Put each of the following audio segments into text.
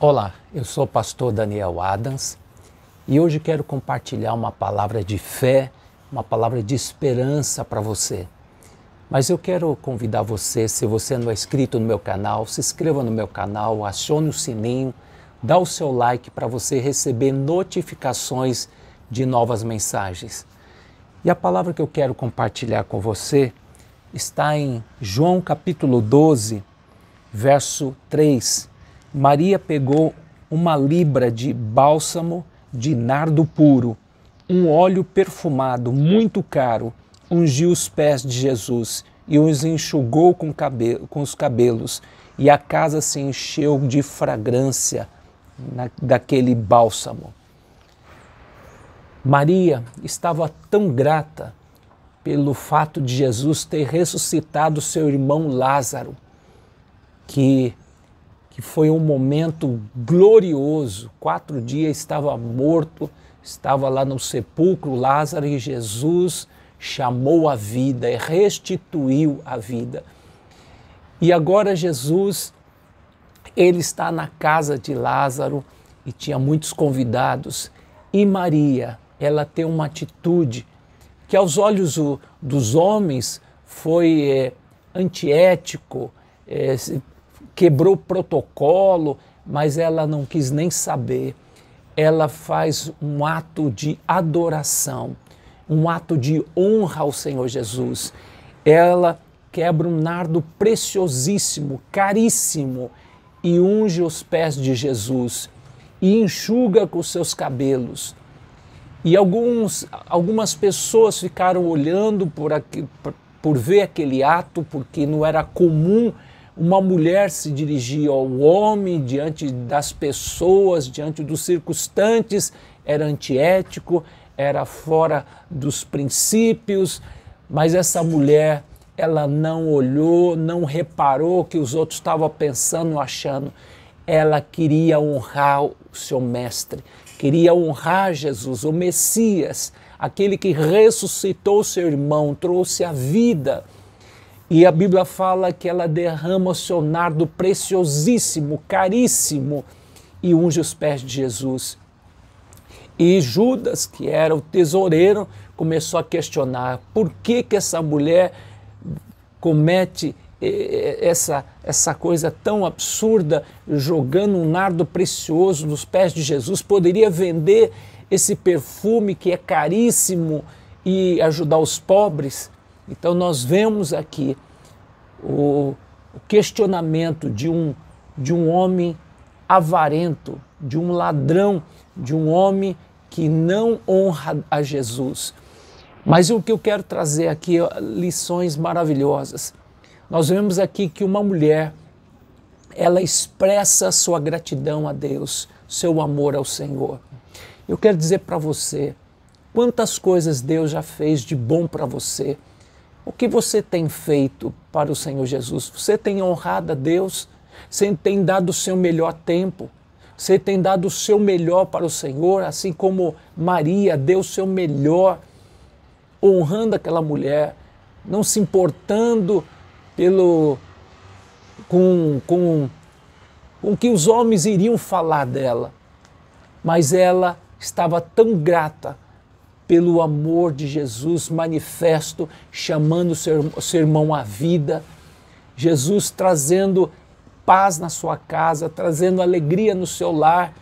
Olá, eu sou o pastor Daniel Adams e hoje quero compartilhar uma palavra de fé, uma palavra de esperança para você. Mas eu quero convidar você, se você não é inscrito no meu canal, se inscreva no meu canal, acione o sininho, dá o seu like para você receber notificações de novas mensagens. E a palavra que eu quero compartilhar com você está em João capítulo 12, verso 3 Maria pegou uma libra de bálsamo de nardo puro, um óleo perfumado muito caro, ungiu os pés de Jesus e os enxugou com, cabelo, com os cabelos, e a casa se encheu de fragrância na, daquele bálsamo. Maria estava tão grata pelo fato de Jesus ter ressuscitado seu irmão Lázaro, que que foi um momento glorioso. Quatro dias estava morto, estava lá no sepulcro Lázaro e Jesus chamou a vida e restituiu a vida. E agora Jesus, ele está na casa de Lázaro e tinha muitos convidados. E Maria, ela tem uma atitude que aos olhos dos homens foi é, antiético, é, quebrou protocolo, mas ela não quis nem saber. Ela faz um ato de adoração, um ato de honra ao Senhor Jesus. Ela quebra um nardo preciosíssimo, caríssimo, e unge os pés de Jesus e enxuga com os seus cabelos. E alguns, algumas pessoas ficaram olhando por, aqui, por, por ver aquele ato, porque não era comum uma mulher se dirigia ao homem diante das pessoas, diante dos circunstantes, era antiético, era fora dos princípios, mas essa mulher, ela não olhou, não reparou que os outros estavam pensando, achando. Ela queria honrar o seu mestre, queria honrar Jesus, o Messias, aquele que ressuscitou seu irmão, trouxe a vida e a Bíblia fala que ela derrama o seu nardo preciosíssimo, caríssimo, e unge os pés de Jesus. E Judas, que era o tesoureiro, começou a questionar por que, que essa mulher comete eh, eh, essa, essa coisa tão absurda, jogando um nardo precioso nos pés de Jesus, poderia vender esse perfume que é caríssimo e ajudar os pobres. Então, nós vemos aqui o, o questionamento de um, de um homem avarento, de um ladrão, de um homem que não honra a Jesus. Mas o que eu quero trazer aqui é lições maravilhosas. Nós vemos aqui que uma mulher ela expressa sua gratidão a Deus, seu amor ao Senhor. Eu quero dizer para você quantas coisas Deus já fez de bom para você o que você tem feito para o Senhor Jesus? Você tem honrado a Deus? Você tem dado o seu melhor tempo? Você tem dado o seu melhor para o Senhor, assim como Maria deu o seu melhor, honrando aquela mulher, não se importando pelo com com com que os homens iriam falar dela, mas ela estava tão grata pelo amor de Jesus manifesto, chamando seu, seu irmão à vida, Jesus trazendo paz na sua casa, trazendo alegria no seu lar,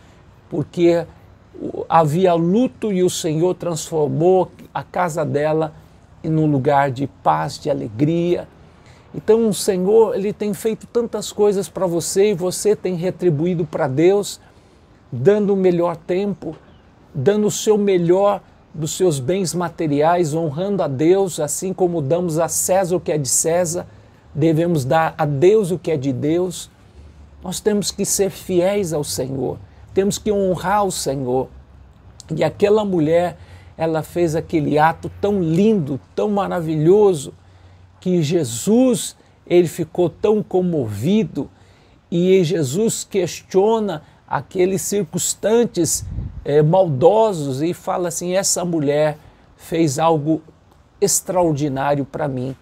porque havia luto e o Senhor transformou a casa dela um lugar de paz, de alegria. Então o Senhor, ele tem feito tantas coisas para você e você tem retribuído para Deus, dando o melhor tempo, dando o seu melhor dos seus bens materiais, honrando a Deus, assim como damos a César o que é de César, devemos dar a Deus o que é de Deus. Nós temos que ser fiéis ao Senhor, temos que honrar o Senhor. E aquela mulher, ela fez aquele ato tão lindo, tão maravilhoso, que Jesus, ele ficou tão comovido e Jesus questiona aqueles circunstantes é, maldosos e fala assim: essa mulher fez algo extraordinário para mim.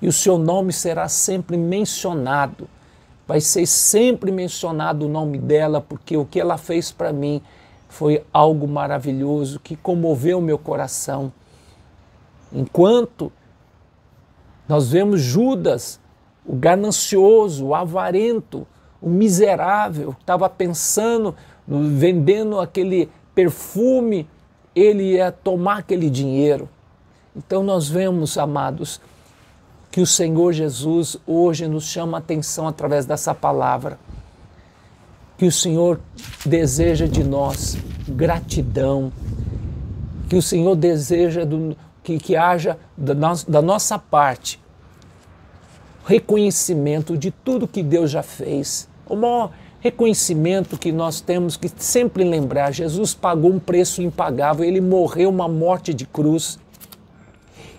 E o seu nome será sempre mencionado. Vai ser sempre mencionado o nome dela, porque o que ela fez para mim foi algo maravilhoso que comoveu meu coração. Enquanto nós vemos Judas, o ganancioso, o avarento, o miserável, estava pensando vendendo aquele perfume, ele ia tomar aquele dinheiro. Então nós vemos, amados, que o Senhor Jesus hoje nos chama a atenção através dessa palavra. Que o Senhor deseja de nós gratidão, que o Senhor deseja do, que, que haja da, da nossa parte reconhecimento de tudo que Deus já fez. O maior reconhecimento que nós temos que sempre lembrar: Jesus pagou um preço impagável, ele morreu uma morte de cruz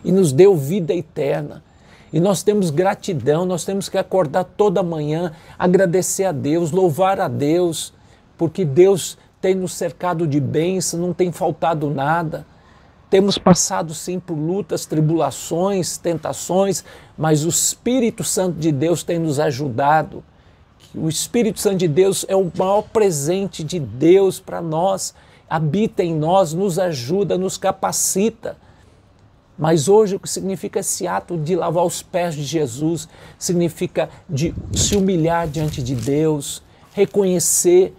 e nos deu vida eterna. E nós temos gratidão, nós temos que acordar toda manhã, agradecer a Deus, louvar a Deus, porque Deus tem nos cercado de bens, não tem faltado nada. Temos passado sim por lutas, tribulações, tentações, mas o Espírito Santo de Deus tem nos ajudado. O Espírito Santo de Deus é o maior presente de Deus para nós, habita em nós, nos ajuda, nos capacita. Mas hoje o que significa esse ato de lavar os pés de Jesus significa de se humilhar diante de Deus, reconhecer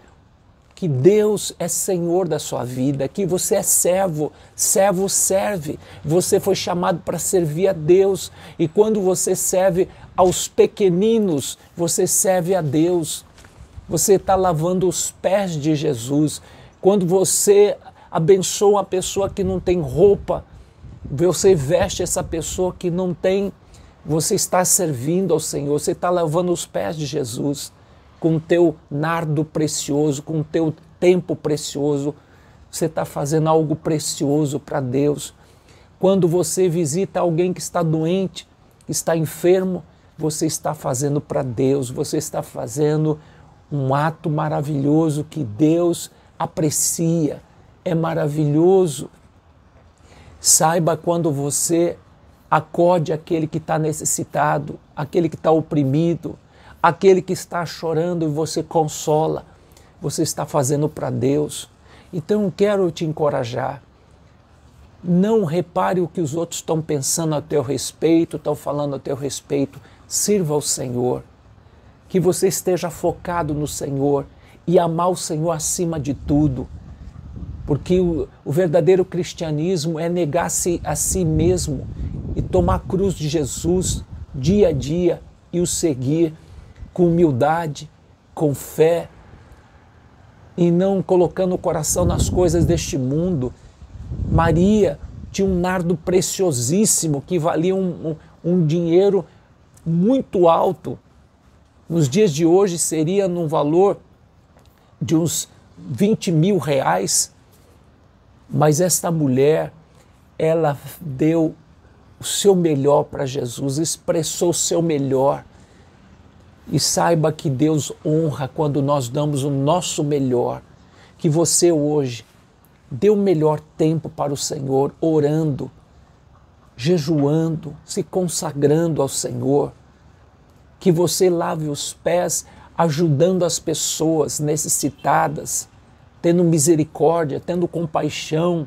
que Deus é Senhor da sua vida, que você é servo, servo serve. Você foi chamado para servir a Deus e quando você serve aos pequeninos, você serve a Deus. Você está lavando os pés de Jesus. Quando você abençoa uma pessoa que não tem roupa, você veste essa pessoa que não tem, você está servindo ao Senhor, você está lavando os pés de Jesus com o teu nardo precioso, com o teu tempo precioso. Você está fazendo algo precioso para Deus. Quando você visita alguém que está doente, está enfermo, você está fazendo para Deus, você está fazendo um ato maravilhoso que Deus aprecia. É maravilhoso. Saiba quando você acode aquele que está necessitado, aquele que está oprimido, aquele que está chorando e você consola. Você está fazendo para Deus. Então quero te encorajar. Não repare o que os outros estão pensando a teu respeito, estão falando a teu respeito. Sirva ao Senhor. Que você esteja focado no Senhor e amar o Senhor acima de tudo. Porque o, o verdadeiro cristianismo é negar-se a si mesmo e tomar a cruz de Jesus dia a dia e o seguir com humildade, com fé, e não colocando o coração nas coisas deste mundo. Maria tinha um nardo preciosíssimo que valia um, um, um dinheiro muito alto. Nos dias de hoje seria num valor de uns 20 mil reais. Mas esta mulher, ela deu o seu melhor para Jesus, expressou o seu melhor. E saiba que Deus honra quando nós damos o nosso melhor. Que você hoje dê o melhor tempo para o Senhor, orando, jejuando, se consagrando ao Senhor. Que você lave os pés ajudando as pessoas necessitadas, tendo misericórdia, tendo compaixão,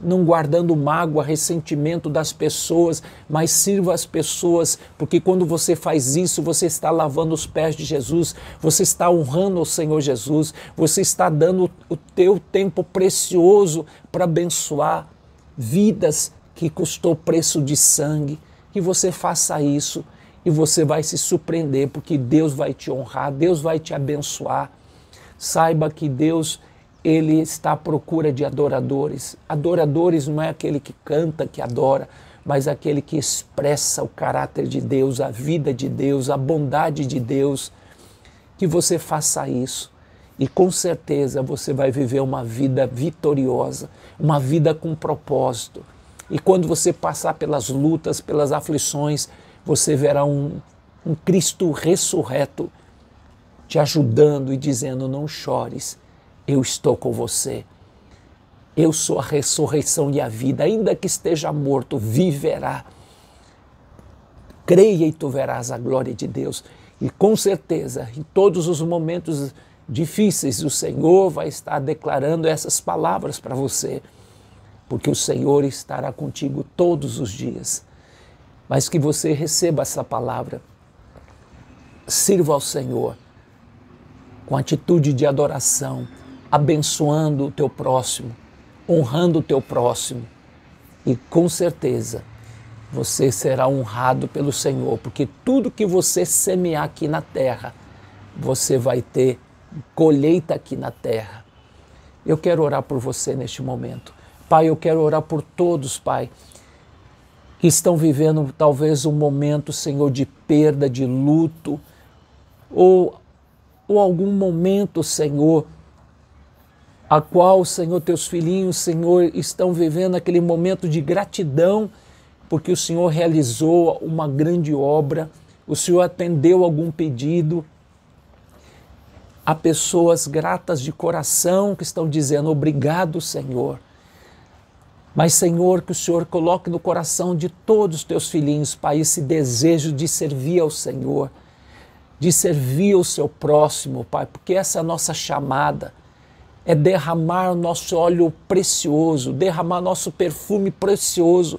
não guardando mágoa, ressentimento das pessoas, mas sirva as pessoas, porque quando você faz isso, você está lavando os pés de Jesus, você está honrando o Senhor Jesus, você está dando o teu tempo precioso para abençoar vidas que custou preço de sangue. Que você faça isso e você vai se surpreender, porque Deus vai te honrar, Deus vai te abençoar. Saiba que Deus ele está à procura de adoradores. Adoradores não é aquele que canta, que adora, mas aquele que expressa o caráter de Deus, a vida de Deus, a bondade de Deus. Que você faça isso e com certeza você vai viver uma vida vitoriosa, uma vida com propósito. E quando você passar pelas lutas, pelas aflições, você verá um, um Cristo ressurreto te ajudando e dizendo: não chores eu estou com você. Eu sou a ressurreição e a vida. Ainda que esteja morto, viverá. Creia e tu verás a glória de Deus. E com certeza, em todos os momentos difíceis, o Senhor vai estar declarando essas palavras para você, porque o Senhor estará contigo todos os dias. Mas que você receba essa palavra. Sirva ao Senhor com atitude de adoração abençoando o teu próximo, honrando o teu próximo. E com certeza você será honrado pelo Senhor, porque tudo que você semear aqui na terra, você vai ter colheita aqui na terra. Eu quero orar por você neste momento. Pai, eu quero orar por todos, Pai, que estão vivendo talvez um momento, Senhor, de perda, de luto, ou, ou algum momento, Senhor, a qual, Senhor, teus filhinhos, Senhor, estão vivendo aquele momento de gratidão, porque o Senhor realizou uma grande obra, o Senhor atendeu algum pedido. Há pessoas gratas de coração que estão dizendo obrigado, Senhor. Mas, Senhor, que o Senhor coloque no coração de todos os teus filhinhos, Pai, esse desejo de servir ao Senhor, de servir o seu próximo, Pai, porque essa é a nossa chamada é derramar nosso óleo precioso, derramar nosso perfume precioso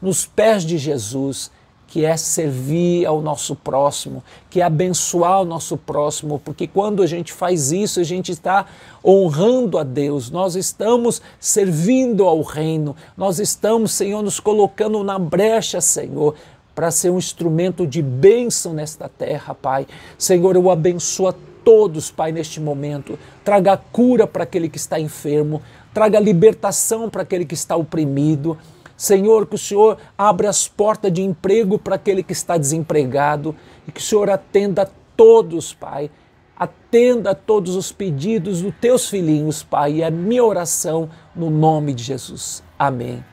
nos pés de Jesus, que é servir ao nosso próximo, que é abençoar o nosso próximo, porque quando a gente faz isso, a gente está honrando a Deus, nós estamos servindo ao Reino, nós estamos, Senhor, nos colocando na brecha, Senhor, para ser um instrumento de bênção nesta terra, Pai. Senhor, eu abençoo a todos, Pai, neste momento. Traga cura para aquele que está enfermo, traga libertação para aquele que está oprimido. Senhor, que o Senhor abra as portas de emprego para aquele que está desempregado e que o Senhor atenda a todos, Pai. Atenda a todos os pedidos dos teus filhinhos, Pai. E a é minha oração no nome de Jesus. Amém.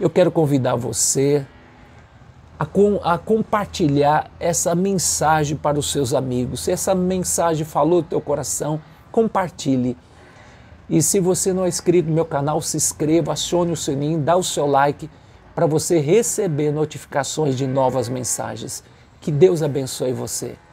Eu quero convidar você a, com, a compartilhar essa mensagem para os seus amigos. Se essa mensagem falou no teu coração, compartilhe. E se você não é inscrito no meu canal, se inscreva, acione o sininho, dá o seu like para você receber notificações de novas mensagens. Que Deus abençoe você.